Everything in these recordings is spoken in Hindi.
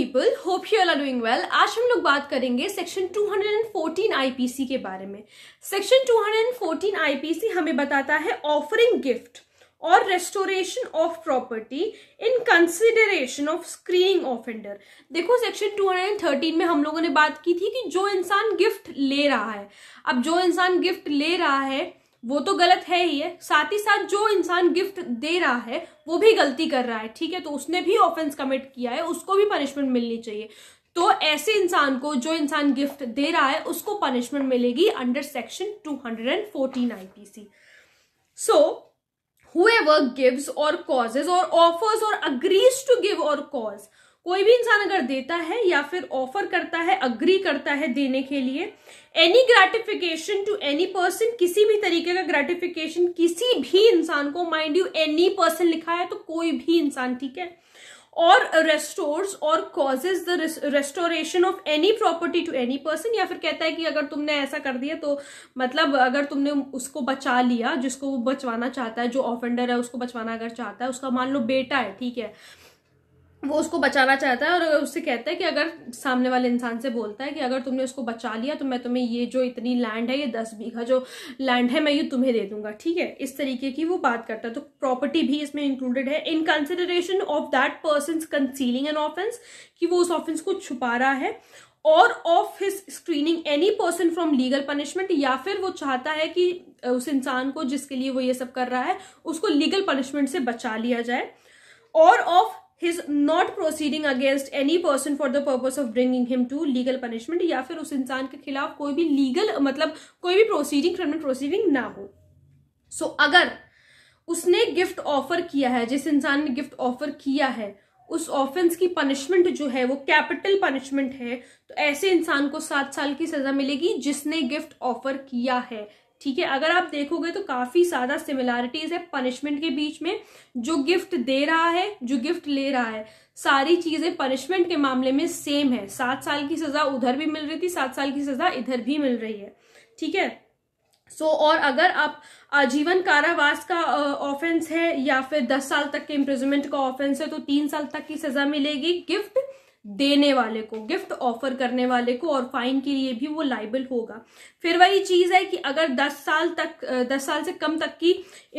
people hope you are doing well आज हम लोग बात करेंगे सेक्शन 214 आईपीसी के बारे में सेक्शन 214 आईपीसी हमें बताता है ऑफरिंग गिफ्ट और restoration of property in consideration of screening offender देखो सेक्शन 213 में हम लोगों ने बात की थी कि जो इंसान गिफ्ट ले रहा है अब जो इंसान गिफ्ट ले रहा है वो तो गलत है ही है साथ ही साथ जो इंसान गिफ्ट दे रहा है वो भी गलती कर रहा है ठीक है तो उसने भी ऑफेंस कमिट किया है उसको भी पनिशमेंट मिलनी चाहिए तो ऐसे इंसान को जो इंसान गिफ्ट दे रहा है उसको पनिशमेंट मिलेगी under section 214 IPC so whoever gives or causes or offers or agrees to give or cause कोई भी इंसान अगर देता है या फिर ऑफर करता है अग्री करता है देने के लिए any gratification to any person किसी भी तरीके का ग्रेटिफिकेशन किसी भी इंसान को माइंड यू एनी पर्सन लिखा है तो कोई भी इंसान ठीक है और restores or causes the restoration of any property to any person या फिर कहता है कि अगर तुमने ऐसा कर दिया तो मतलब अगर तुमने उसको बचा लिया जिसको वो बचवाना चाहता है जो ऑफेंडर है उसको बचवाना अगर चाहता है उसका मान लो बेटा है ठीक है वो उसको बचाना चाहता है और उससे कहता है कि अगर सामने वाले इंसान से बोलता है कि अगर तुमने उसको बचा लिया तो मैं तुम्हें ये जो इतनी लैंड है ये दस बीघा जो लैंड है मैं ये तुम्हें दे दूंगा ठीक है इस तरीके की वो बात करता है तो प्रॉपर्टी भी इसमें इंक्लूडेड है in consideration of that person concealing an offence कि वो उस ऑफेंस को छुपा रहा है or of his screening any person from legal punishment या फिर वो चाहता है कि उस इंसान को जिसके लिए वो ये सब कर रहा है उसको लीगल पनिशमेंट से बचा लिया जाए or of he is not proceeding against person for the purpose of of bringing to legal punishment या फिर उस इंसान के खिलाफ कोई भी लीगल मतलब matlab koi proceeding proceeding criminal ना हो सो so, अगर उसने गिफ्ट ऑफर किया है जिस इंसान ने गिफ्ट ऑफर किया है उस ऑफेंस की पनिशमेंट जो है वो कैपिटल पनिशमेंट है तो ऐसे इंसान को सात साल की सजा मिलेगी जिसने गिफ्ट ऑफर किया है ठीक है अगर आप देखोगे तो काफ़ी ज़्यादा सिमिलैरिटीज़ है पनिशमेंट के बीच में जो गिफ्ट दे रहा है जो गिफ्ट ले रहा है सारी चीज़ें पनिशमेंट के मामले में सेम है सात साल की सज़ा उधर भी मिल रही थी सात साल की सज़ा इधर भी मिल रही है ठीक है सो so, और अगर आप आजीवन कारावास का ऑफेंस है या फिर दस साल तक के इम्प्रिजमेंट का ऑफेंस है तो तीन साल तक की सज़ा मिलेगी गिफ्ट देने वाले को गिफ्ट ऑफर करने वाले को और फाइन के लिए भी वो लाइबल होगा फिर वही चीज़ है कि अगर 10 साल तक 10 साल से कम तक की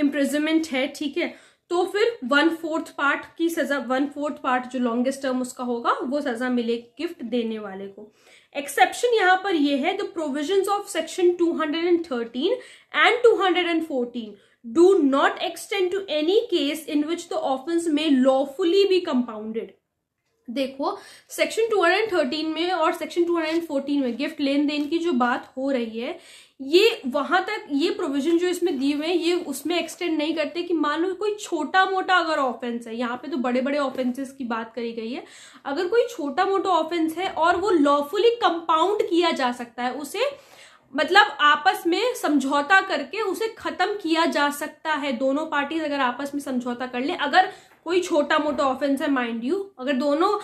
इम्प्रिजमेंट है ठीक है तो फिर वन फोर्थ पार्ट की सजा वन फोर्थ पार्ट जो लॉन्गेस्ट टर्म उसका होगा वो सजा मिले गिफ्ट देने वाले को एक्सेप्शन यहाँ पर ये है the provision of section 213 and 214 do not extend to any case in which the offence may lawfully be compounded देखो सेक्शन 213 में और सेक्शन 214 में गिफ्ट लेन देन की जो बात हो रही है ये वहां तक ये प्रोविजन जो इसमें दिए हुए हैं ये उसमें एक्सटेंड नहीं करते कि मान लो कोई छोटा मोटा अगर ऑफेंस है यहाँ पे तो बड़े बड़े ऑफेंसेस की बात करी गई है अगर कोई छोटा मोटा ऑफेंस है और वो लॉफुली कंपाउंड किया जा सकता है उसे मतलब आपस में समझौता करके उसे खत्म किया जा सकता है दोनों पार्टीज अगर आपस में समझौता कर ले अगर कोई छोटा मोटा ऑफेंस है माइंड यू अगर दोनों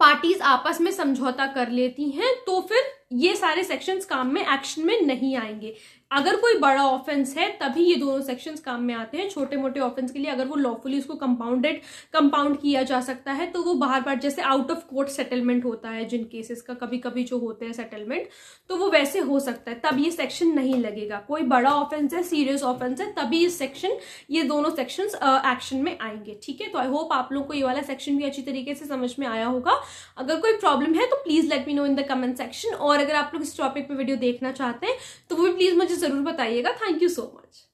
पार्टीज आपस में समझौता कर लेती हैं तो फिर ये सारे सेक्शंस काम में एक्शन में नहीं आएंगे अगर कोई बड़ा ऑफेंस है तभी ये दोनों सेक्शंस काम में आते हैं छोटे मोटे ऑफेंस के लिए अगर वो लॉफुली उसको कंपाउंडेड कंपाउंड किया जा सकता है तो वो बाहर बार जैसे आउट ऑफ कोर्ट सेटलमेंट होता है जिन केसेस का कभी कभी जो होते हैं सेटलमेंट तो वो वैसे हो सकता है तब ये सेक्शन नहीं लगेगा कोई बड़ा ऑफेंस है सीरियस ऑफेंस है तभी ये सेक्शन ये दोनों सेक्शन एक्शन में आएंगे ठीक है तो आई होप आप लोग को ये वाला सेक्शन भी अच्छी तरीके से समझ में आया होगा अगर कोई प्रॉब्लम है तो please let me know in the comment section और अगर आप लोग इस टॉपिक पर वीडियो देखना चाहते हैं तो वो भी प्लीज मुझे जरूर बताइएगा थैंक यू सो मच